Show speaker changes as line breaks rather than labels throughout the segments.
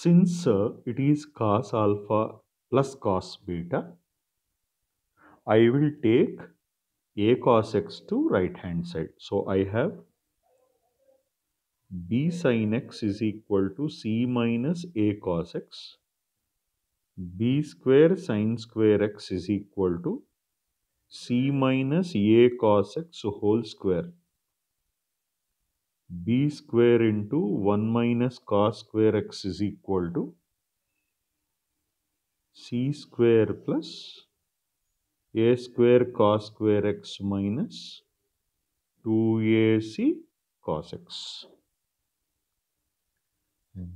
Since uh, it is cos alpha plus cos beta, I will take a cos x to right hand side. So, I have b sin x is equal to c minus a cos x b square sin square x is equal to c minus a cos x whole square b square into 1 minus cos square x is equal to c square plus a square cos square x minus 2ac cos x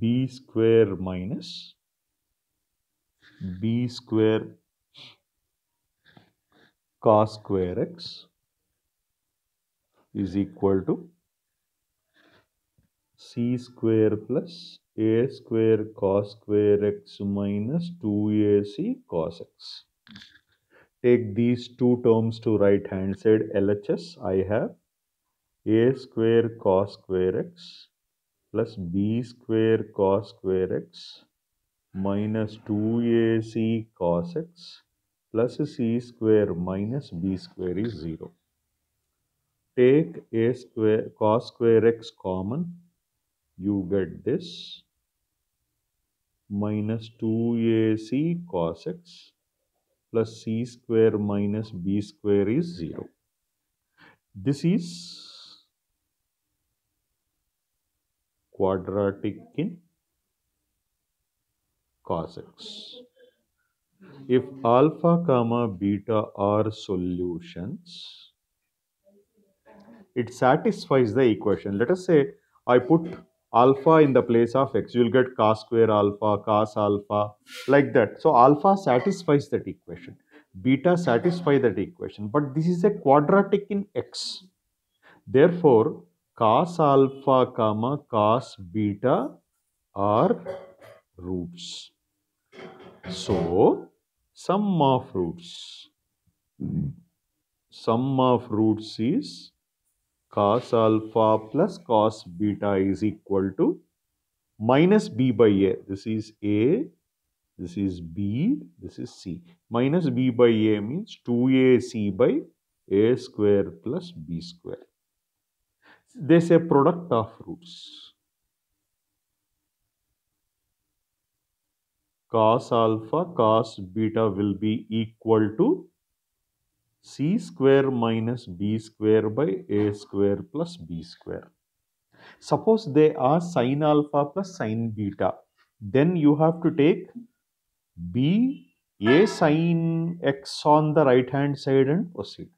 b square minus b square cos square x is equal to c square plus a square cos square x minus 2ac cos x. Take these two terms to right hand side LHS. I have a square cos square x plus b square cos square x minus 2ac cos x plus c square minus b square is 0. Take a square cos square x common you get this minus 2ac cos x plus c square minus b square is 0. This is quadratic in cos x. If alpha comma beta are solutions, it satisfies the equation. Let us say I put alpha in the place of x. You will get cos square alpha, cos alpha like that. So alpha satisfies that equation. Beta satisfies that equation. But this is a quadratic in x. Therefore, cos alpha comma cos beta are roots. So, sum of roots. Sum of roots is cos alpha plus cos beta is equal to minus b by a. This is a, this is b, this is c. Minus b by a means 2ac by a square plus b square. They say product of roots. Cos alpha, cos beta will be equal to c square minus b square by a square plus b square. Suppose they are sine alpha plus sine beta, then you have to take b a sine x on the right hand side and proceed.